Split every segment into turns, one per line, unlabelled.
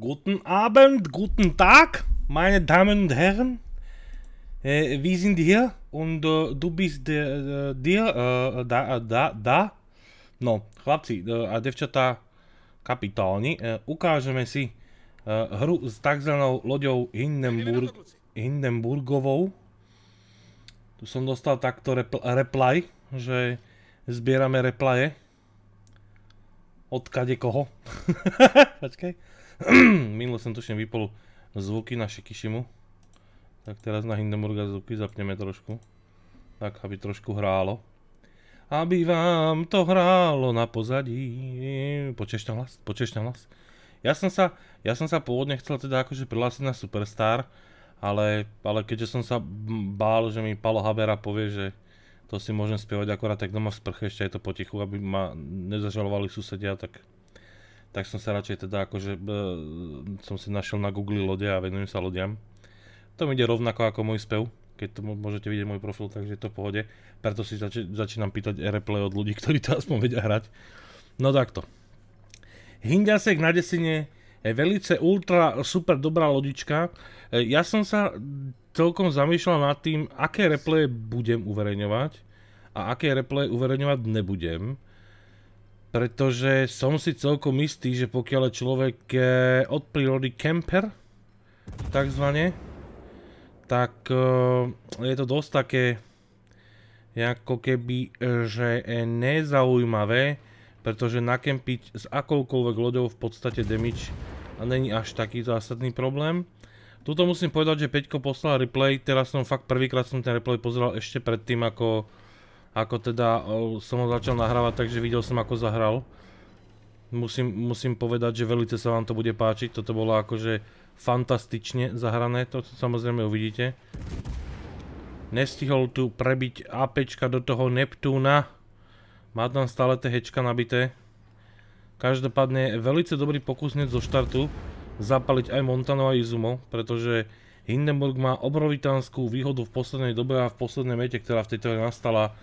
Guten Abend, guten Tag, meine Damen und Herren. Äh, wir sind hier und äh, du bist der, äh, der der äh, da, äh, da, da. No, chlapci äh, a devčatá kapitálni, äh, ukážeme si äh, hru s tzv. loďou Hindenburg, Hindenburgovou. Tu som dostal takto repl reply, že zbierame replaje. Odkade koho? Počkej. Minul som tušne vypol zvuky na Shikishimu. Tak teraz na Hindenburga zvuky zapneme trošku. Tak, aby trošku hrálo. Aby vám to hrálo na pozadí. Počešťam hlas, počešťam hlas. Ja som sa, ja som sa pôvodne chcel teda akože prihlásiť na Superstar, ale, ale keďže som sa bál, že mi Palo Habera povie, že to si môžem spievať akorát tak doma v sprche, ešte aj to potichu, aby ma nezažalovali susedia, tak, tak som sa radšej teda akože e, som si našiel na Google lode a venujem sa lodiam. To mi ide rovnako ako môj spev, keď to môžete vidieť môj profil, takže je to v pohode. Preto si zač- začínam pýtať replay od ľudí, ktorí to aspoň vedia hrať. No takto. Hindiasek na desine velice ultra super dobrá lodička. E, ja som sa celkom zamýšľal nad tým, aké replay budem uverejňovať a aké replaye uverejňovať nebudem. Pretože som si celkom istý, že pokiaľ je človek e, od prírody kemper, takzvané, tak e, je to dosť také ako keby, že nezaujímavé, pretože nakempiť s akoukoľvek loďou v podstate damage a není až taký zásadný problém. Tuto musím povedať, že Peťko poslal replay, teraz som fakt prvýkrát som ten replay pozeral ešte predtým ako ako teda som ho začal nahrávať, takže videl som ako zahral. Musím, musím povedať, že veľce sa vám to bude páčiť, toto bolo akože fantastične zahrané, to samozrejme uvidíte. Nestihol tu prebiť APčka do toho Neptúna, má tam stále hečka nabité. Každopádne veľmi dobrý pokus hneď zo štartu zapaliť aj Montano a Izumo, pretože Hindenburg má obrovitánskú výhodu v poslednej dobe a v poslednej mete, ktorá v tejto nastala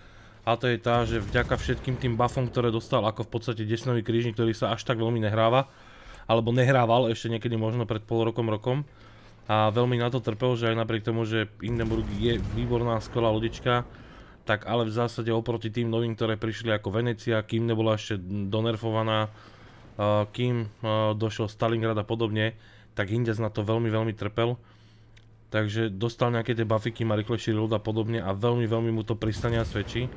a to je tá, že vďaka všetkým tým buffom, ktoré dostal ako v podstate desnový krížnik, ktorý sa až tak veľmi nehráva alebo nehrával ešte niekedy možno pred pol rokom rokom a veľmi na to trpel, že aj napriek tomu, že Hindenburg je výborná, skvelá lodička tak ale v zásade oproti tým novým, ktoré prišli ako Venecia, kým nebola ešte donerfovaná, uh, kým uh, došiel Stalingrad a podobne, tak Indias na to veľmi, veľmi trpel. Takže dostal nejaké tie buffiky, má rýchlejší reload a podobne a veľmi, veľmi mu to pristane a svedčí.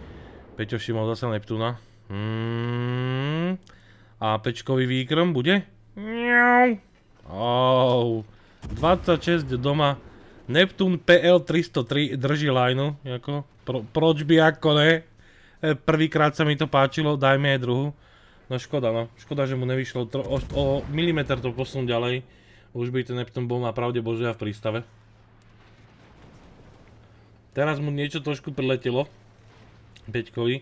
Peťo všimol zase Neptuna. Mm. A Pečkový výkrm bude? Mňau. Oh. 26 doma. Neptún PL303 drží lineu, Pro, proč by ako ne? E, prvýkrát sa mi to páčilo, daj mi aj druhú. No škoda, no. Škoda, že mu nevyšlo tro, o, o milimeter to posunúť ďalej. Už by ten Neptun bol na pravde Božia v prístave. Teraz mu niečo trošku priletelo. Peťkovi.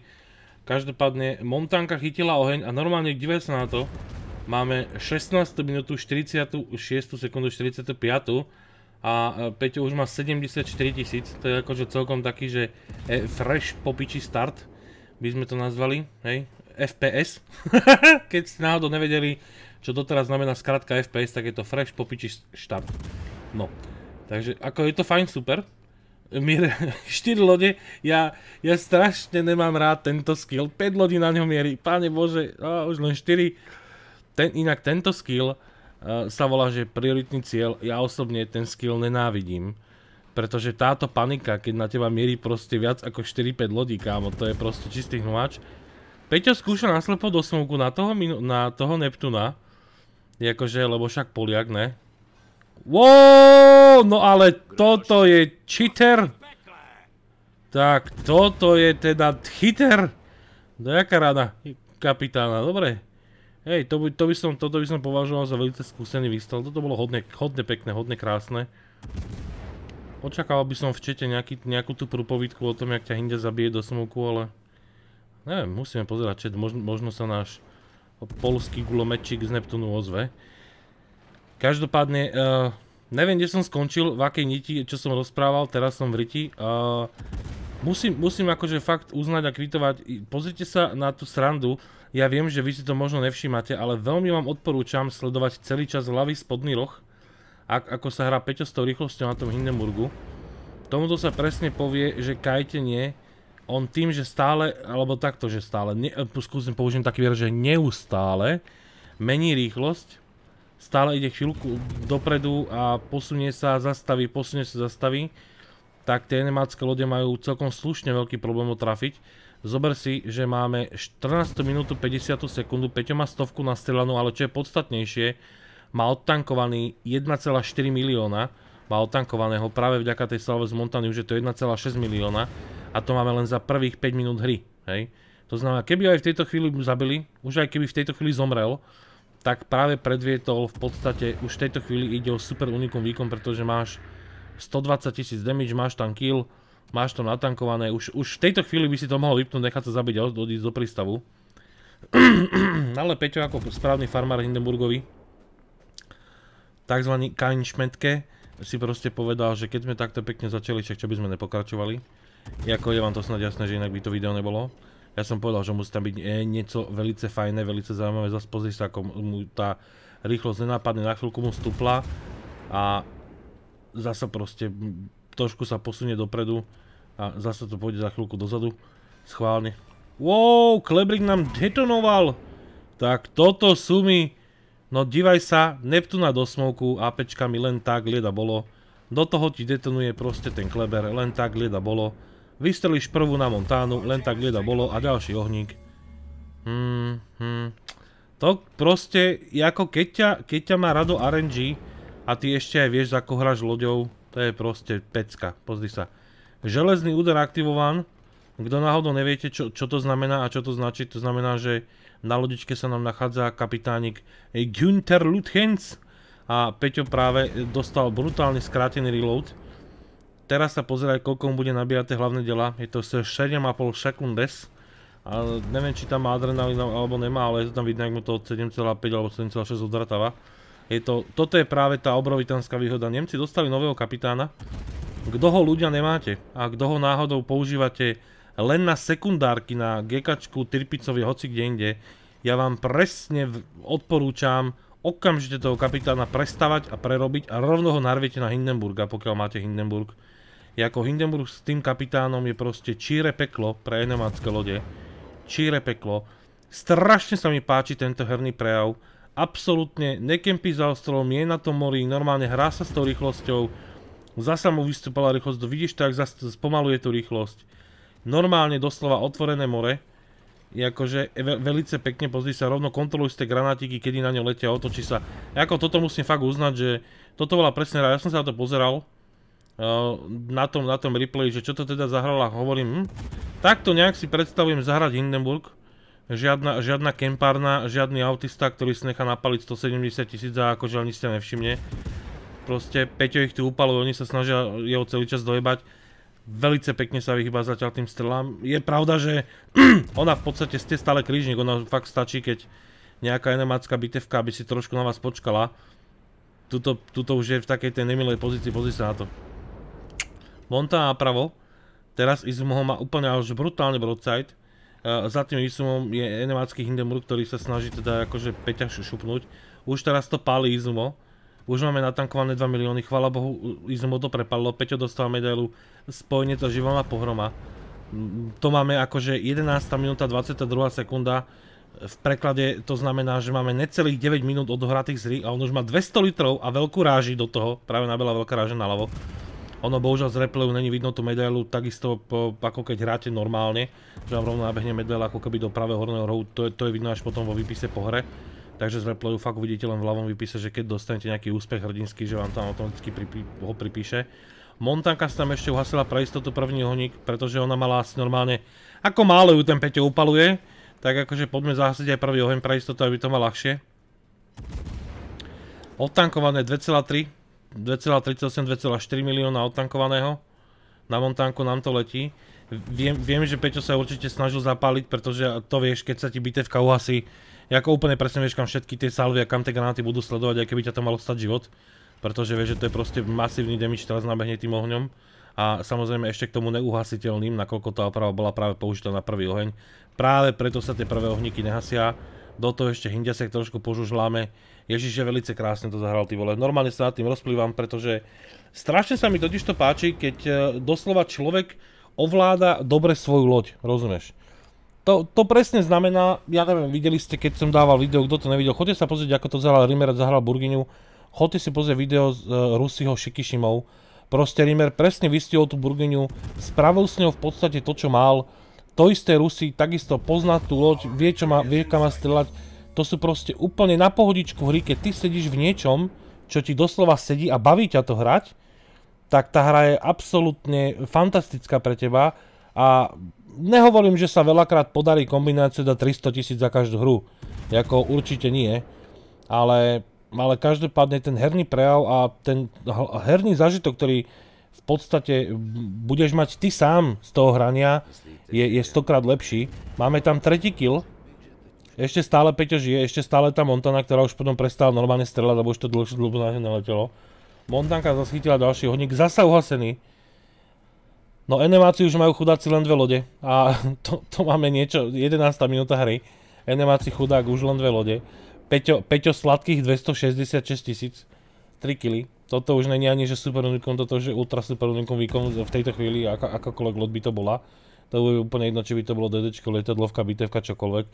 Každopádne Montanka chytila oheň a normálne divaj sa na to. Máme 16 minútu, 46 sekundu, 45 a e, Peťo už má 74 tisíc, to je akože celkom taký, že e, fresh popiči start, by sme to nazvali, hej, FPS. Keď ste náhodou nevedeli, čo doteraz znamená skratka FPS, tak je to fresh popiči start. No, takže ako je to fajn, super. Mier 4 lode, ja, ja strašne nemám rád tento skill, 5 lodí na ňom mierí, páne bože, oh, už len 4. Ten, inak tento skill, Eh, sa volá, že prioritný cieľ, ja osobne ten skill nenávidím, pretože táto panika, keď na teba mierí proste viac ako 4-5 lodí, kámo, to je proste čistý hnuač. Peťo skúša naslepo do smoku na toho, na toho Neptuna, akože, lebo však Poliak, ne? Wow, no ale toto je cheater. Tak, toto je teda cheater! Dojaká no rada kapitána, dobre. Hej, to by, to by som, toto by som považoval za veľce skúsený výstrel. Toto bolo hodne, hodne pekné, hodne krásne. Očakával by som v čete nejaký, nejakú tú prúpovidku o tom, jak ťa Hindia zabije do smoku, ale... Neviem, musíme pozerať čet, možno, možno sa náš polský gulomečík z Neptunu ozve. Každopádne, uh, neviem, kde som skončil, v akej niti, čo som rozprával, teraz som v riti. Uh, musím, musím akože fakt uznať a kvitovať. Pozrite sa na tú srandu. Ja viem, že vy si to možno nevšímate, ale veľmi vám odporúčam sledovať celý čas hlavy spodný roh, ako sa hrá Peťo s tou rýchlosťou na tom Hindenburgu. Tomuto sa presne povie, že kajtenie, on tým, že stále, alebo takto, že stále, ne, eh, skúsim použiť taký vier, že neustále mení rýchlosť, stále ide chvíľku dopredu a posunie sa, zastaví, posunie sa, zastaví tak tie nemácké lode majú celkom slušne veľký problém trafiť. Zober si, že máme 14 minútu 50 sekundu, Peťo má stovku nastrelanú, ale čo je podstatnejšie, má odtankovaný 1,4 milióna, má odtankovaného práve vďaka tej salve z Montany, už je to 1,6 milióna a to máme len za prvých 5 minút hry, hej. To znamená, keby ho aj v tejto chvíli zabili, už aj keby v tejto chvíli zomrel, tak práve predvietol v podstate, už v tejto chvíli ide o super unikum výkon, pretože máš 120 tisíc damage, máš tam kill, máš to natankované, už, už v tejto chvíli by si to mohol vypnúť, nechať sa zabiť a odísť do prístavu. Ale Peťo ako správny farmár Hindenburgovi, takzvaný Kainšmetke, si proste povedal, že keď sme takto pekne začali, však čo by sme nepokračovali. Jako je vám to snad jasné, že inak by to video nebolo. Ja som povedal, že musí tam byť eh, niečo veľce fajné, velice zaujímavé, zase pozrieš sa, ako mu tá rýchlosť nenápadne na chvíľku mu stúpla a zasa proste trošku sa posunie dopredu a zasa to pôjde za chvíľku dozadu. Schválne. Wow, Klebrik nám detonoval. Tak toto sú mi... No divaj sa, Neptuna do smoku, APčka mi len tak lieda bolo. Do toho ti detonuje proste ten Kleber, len tak lieda bolo. Vystrelíš prvú na Montánu, len tak lieda bolo a ďalší ohník. Hmm, hmm. To proste, ako keď ťa, má rado RNG, a ty ešte aj vieš, ako hráš loďou. To je proste pecka. Pozri sa. Železný úder aktivovan. Kto náhodou neviete, čo, čo to znamená a čo to značí, to znamená, že na lodičke sa nám nachádza kapitánik Günther Luthens a Peťo práve dostal brutálny skrátený reload. Teraz sa pozeraj, koľko mu bude nabíjať tie hlavné dela. Je to 7,5 sekundes. A neviem, či tam má adrenalín alebo nemá, ale je to tam vidno, ak mu to od 7,5 alebo 7,6 odratáva. Je to, toto je práve tá obrovitanská výhoda. Nemci dostali nového kapitána. Kto ho ľudia nemáte a kto ho náhodou používate len na sekundárky, na gekačku, tirpicovi, hoci kde inde, ja vám presne odporúčam okamžite toho kapitána prestavať a prerobiť a rovno ho narviete na Hindenburga, pokiaľ máte Hindenburg. Jako Hindenburg s tým kapitánom je proste číre peklo pre enemácké lode. Číre peklo. Strašne sa mi páči tento herný prejav absolútne nekempí za ostrovom, je na tom mori, normálne hrá sa s tou rýchlosťou, zasa mu vystúpala rýchlosť, to vidíš tak, zase spomaluje tú rýchlosť. Normálne doslova otvorené more, je akože e, veľce pekne, pozri sa, rovno kontroluj ste granátiky, kedy na ňo letia, otočí sa. Ako toto musím fakt uznať, že toto bola presne rád, ja som sa na to pozeral, e, na tom, na tom replay, že čo to teda zahrala, hovorím, hm, takto nejak si predstavujem zahrať Hindenburg, Žiadna, žiadna kempárna, žiadny autista, ktorý si nechá napaliť 170 tisíc a akože ani ste nevšimne. Proste Peťo ich tu upaluje, oni sa snažia jeho celý čas dojebať. Velice pekne sa vyhýba zatiaľ tým strelám. Je pravda, že ona v podstate ste stále krížnik, ona fakt stačí, keď nejaká enemácka bitevka, aby si trošku na vás počkala. Tuto, tuto už je v takej tej nemilej pozícii, pozri sa na to. Monta napravo. Teraz Izmoho má úplne až brutálne broadside. Eh, za tým Izumom je enemácky Hindemur, ktorý sa snaží teda akože Peťa šupnúť. Už teraz to pálí Izumo. Už máme natankované 2 milióny, chvála bohu, Izumo to prepadlo, Peťo dostal medailu, spojenie to živelná pohroma. Mm, to máme akože 11. minúta 22. sekunda, v preklade to znamená, že máme necelých 9 minút odohratých z hry a on už má 200 litrov a veľkú ráži do toho, práve na veľká ráža na lavo. Ono bohužiaľ z replayu není vidno tú medailu takisto po, ako keď hráte normálne, že vám rovno nabehne medaila ako keby do pravého horného rohu, to je, to je vidno až potom vo výpise po hre. Takže z replayu fakt uvidíte len v ľavom výpise, že keď dostanete nejaký úspech hrdinský, že vám tam automaticky pripí, ho pripíše. Montanka sa tam ešte uhasila pre istotu první honík, pretože ona mala asi normálne, ako málo ju ten Peťo upaluje, tak akože poďme zahasiť aj prvý oheň pre istotu, aby to mal ľahšie. Odtankované 2,3 2,38-2,4 milióna odtankovaného. Na Montánku nám to letí. Viem, viem, že Peťo sa určite snažil zapáliť, pretože to vieš, keď sa ti bitevka uhasí, ako úplne presne vieš, kam všetky tie salvy a kam tie granáty budú sledovať, aj keby ťa to malo stať život. Pretože vieš, že to je proste masívny damage, teraz nabehne tým ohňom. A samozrejme ešte k tomu neuhasiteľným, nakoľko tá oprava bola práve použitá na prvý oheň. Práve preto sa tie prvé ohníky nehasia do toho ešte hindiasek sa trošku požužláme. Ježiš, je veľce krásne to zahral, ty vole. Normálne sa nad tým rozplývam, pretože strašne sa mi totiž to páči, keď e, doslova človek ovláda dobre svoju loď, rozumieš? To, to presne znamená, ja neviem, videli ste, keď som dával video, kto to nevidel, chodte sa pozrieť, ako to zahral Rimer, zahral Burginiu, chodte si pozrieť video z uh, Rusiho Šikishimov, proste Rimer presne vystihol tú Burginiu, spravil s ňou v podstate to, čo mal, to isté Rusi takisto pozná tú loď, vie, čo má, vie kam má strelať. To sú proste úplne na pohodičku hry, keď ty sedíš v niečom, čo ti doslova sedí a baví ťa to hrať, tak tá hra je absolútne fantastická pre teba a nehovorím, že sa veľakrát podarí kombináciu da 300 tisíc za každú hru. Jako určite nie, ale, ale každopádne ten herný prejav a ten herný zažitok ktorý v podstate budeš mať ty sám z toho hrania, je, je stokrát lepší. Máme tam tretí kill, ešte stále Peťo žije, ešte stále tá Montana, ktorá už potom prestala normálne strelať, lebo už to dlhšie dlho na neletelo. Montanka zaschytila ďalší hodník, zasa uhasený. No enemáci už majú chudáci len dve lode a to, to máme niečo, 11. minúta hry. Enemáci chudák už len dve lode. Peťo, Peťo sladkých 266 tisíc, 3 kg. Toto už není ani že super unikum, toto už je ultra super unikum výkon v tejto chvíli, ako, akákoľvek lot by to bola. To bude úplne jedno, či by to bolo DD, letadlovka, bitevka, čokoľvek.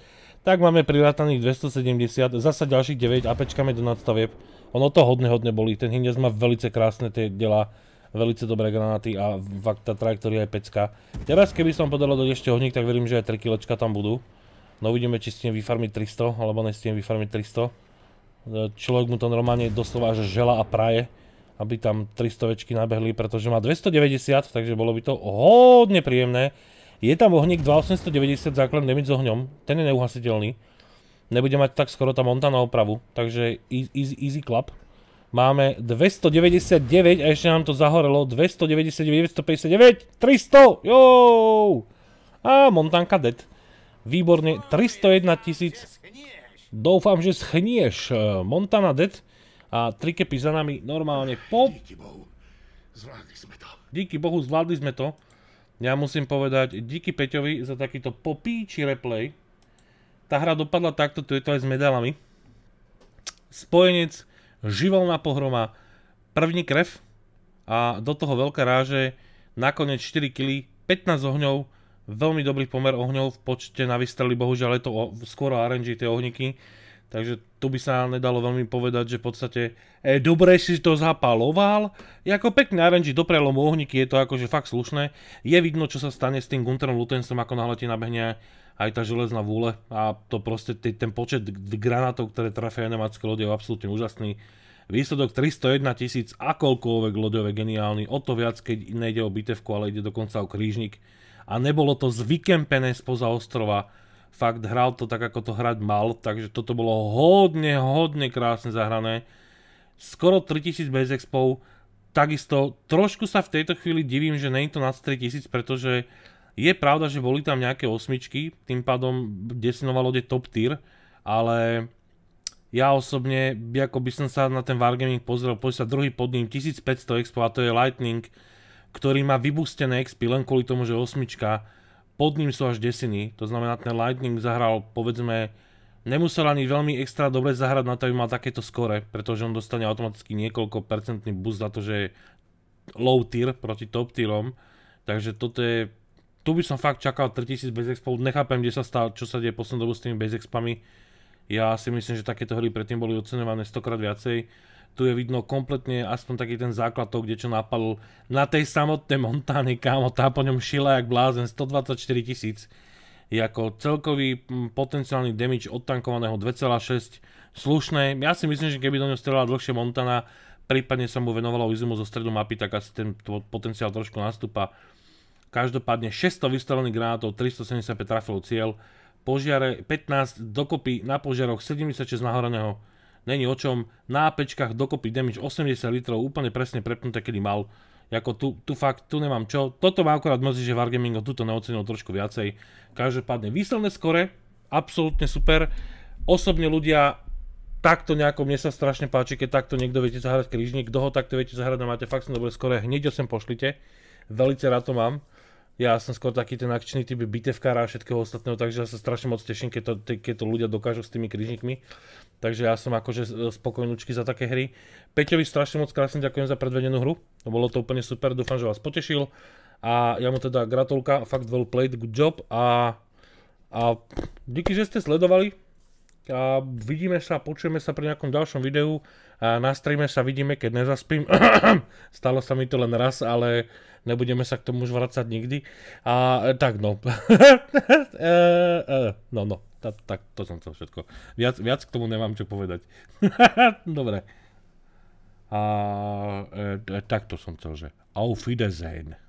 Tak máme prirátaných 270, zasa ďalších 9 APčkami do nadstavieb. Ono to hodne, hodne boli, ten Hindias má veľmi krásne tie dela velice dobré granáty a fakt tá trajektória je pecka. Teraz keby som podal do ešte hodník, tak verím, že aj 3 kilečka tam budú. No uvidíme, či s tým vyfarmiť 300, alebo ne s tým vyfarmiť 300. Človek mu ten normálne doslova že žela a praje, aby tam 300 večky nabehli, pretože má 290, takže bolo by to hodne príjemné. Je tam ohník 2890 základ damage s ohňom, ten je neuhasiteľný. Nebude mať tak skoro tá Montana opravu, takže easy, easy club. Máme 299 a ešte nám to zahorelo, 299, 959, 300, jo! A Montanka dead. Výborne, 301 tisíc. Doufám, že schnieš eh, Montana Dead a tri kepy za nami normálne po... Díky Bohu, zvládli sme to. Díky Bohu, zvládli sme to. Ja musím povedať, díky Peťovi za takýto popíči replay. Tá hra dopadla takto, tu je to aj s medalami. Spojenec, živelná pohroma, první krev a do toho veľká ráže, nakoniec 4 kg, 15 ohňov, Veľmi dobrý pomer ohňov v počte na vystrely, bohužiaľ je to skoro RNG tie ohníky. Takže tu by sa nedalo veľmi povedať, že v podstate e, dobre si to zapaloval. Je ako pekný RNG do prelomu ohníky, je to akože fakt slušné. Je vidno, čo sa stane s tým Gunterom Lutensom, ako náhle ti nabehne aj tá železná vôle a to proste ten počet granátov, ktoré trafia nemácké lode je absolútne úžasný. Výsledok 301 tisíc akoľkoľvek loďové geniálny, o to viac, keď nejde o bitevku, ale ide dokonca o krížnik a nebolo to zvykempené spoza ostrova. Fakt hral to tak, ako to hrať mal, takže toto bolo hodne, hodne krásne zahrané. Skoro 3000 bez expov, takisto trošku sa v tejto chvíli divím, že není to nad 3000, pretože je pravda, že boli tam nejaké osmičky, tým pádom desinovalo lode top tier, ale ja osobne, ako by som sa na ten Wargaming pozrel, poď sa druhý pod ním 1500 expo a to je Lightning, ktorý má vybustené XP len kvôli tomu, že osmička, pod ním sú až desiny, to znamená ten Lightning zahral povedzme, nemusel ani veľmi extra dobre zahrať na to, aby mal takéto skore, pretože on dostane automaticky niekoľko percentný boost za to, že je low tier proti top tierom, takže toto je, tu by som fakt čakal 3000 base expov, nechápem, kde sa stá, čo sa deje poslednú dobu s tými base expami, ja si myslím, že takéto hry predtým boli ocenované stokrát viacej, tu je vidno kompletne aspoň taký ten základ toho, kde čo napadol. Na tej samotnej Montáne, kámo, tá po ňom šila jak blázen, 124 tisíc. Je ako celkový potenciálny damage odtankovaného 2,6 slušné. Ja si myslím, že keby do ňo strelala dlhšie Montana, prípadne sa mu venovalo výzumu zo stredu mapy, tak asi ten potenciál trošku nastúpa. Každopádne 600 vystavených granátov, 375 trafilov cieľ, požiare 15 dokopy na požiaroch, 76 nahoraného, Není o čom. Na pečkách dokopy damage 80 litrov, úplne presne prepnuté, kedy mal. Jako tu, tu fakt, tu nemám čo. Toto ma akorát mrzí, že Wargaming ho tuto neocenil trošku viacej. Každopádne výsledné skore, absolútne super. Osobne ľudia, takto nejako, mne sa strašne páči, keď takto niekto viete zahrať križník, kto ho takto viete zahrať máte fakt som dobre skore, hneď ho sem pošlite. Veľice rád to mám. Ja som skôr taký ten akčný typ bitevkára a všetkého ostatného, takže ja sa strašne moc teším, keď to, keď to ľudia dokážu s tými križníkmi. Takže ja som akože e, spokojnúčky za také hry. Peťovi strašne moc krásne ďakujem za predvedenú hru. No, bolo to úplne super, dúfam, že vás potešil. A ja mu teda gratulka, fakt well played, good job a, a díky, že ste sledovali a vidíme sa, počujeme sa pri nejakom ďalšom videu a na streame sa vidíme, keď nezaspím. Stalo sa mi to len raz, ale nebudeme sa k tomu už vracať nikdy. A e, tak no. E, e, no, no, tak, tak to som chcel všetko. Viac, viac k tomu nemám čo povedať. Dobre. A e, takto som chcel, že auf Wiedersehen.